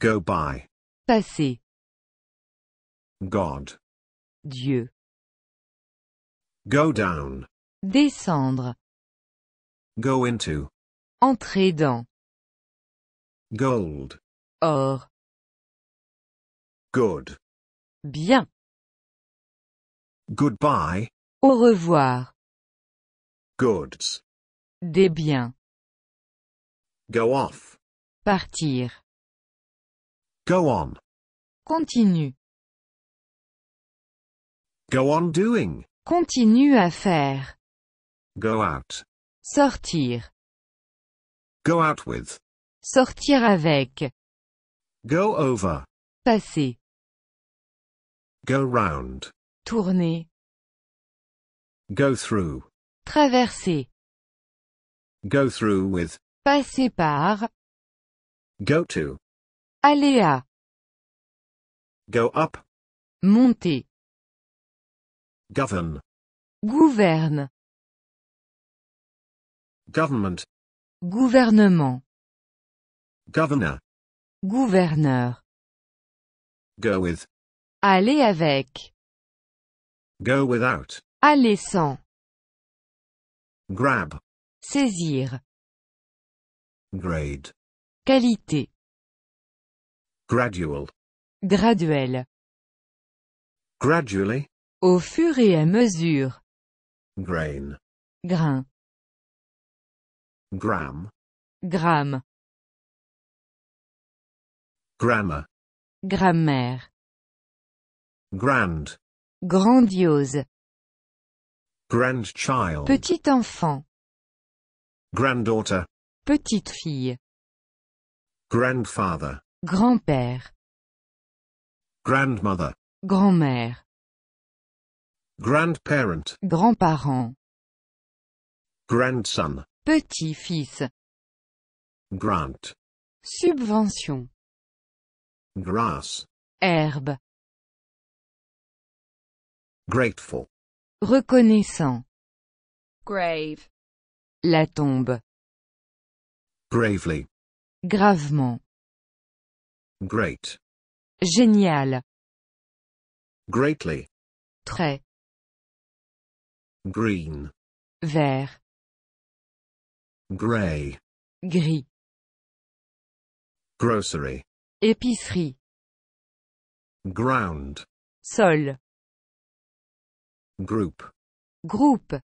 Go by. Passer. God. Dieu. Go down. Descendre. Go into. Entrer dans. Gold. Or. Good. Bien. Goodbye. Au revoir. Goods. Des biens. Go off. Partir. Go on. Continue. Go on doing. Continue à faire. Go out. Sortir. Go out with. Sortir avec. Go over. Passer. Go round. Tourner. Go through. Traverser. Go through with. Passer par. Go to. Aller à. Go up. Monter. Govern. Gouverne. Government. Gouvernement. Governor. Gouverneur. Go with. Aller avec. Go without. Aller sans. Grab. Saisir. Grade. Qualité. Gradual. Graduel. Gradually. Au fur et à mesure. Grain. Grain. Gram. Gramme. Grammar. Grammaire. Grand. Grandiose. Grandchild. Petit enfant. Granddaughter. Petite fille. Grandfather. Grand-père. Grandmother. Grand-mère. Grandparent. Grand-parent. Grandson. Petit-fils. Grant. Subvention. Grass. Herbe. Grateful. Reconnaissant. Grave. La tombe. Gravely. Gravement. Great. Génial. Greatly. Très. Green. Vert. Gray. Gris. Grocery. Épicerie. Ground. Sol. Group. Groupe.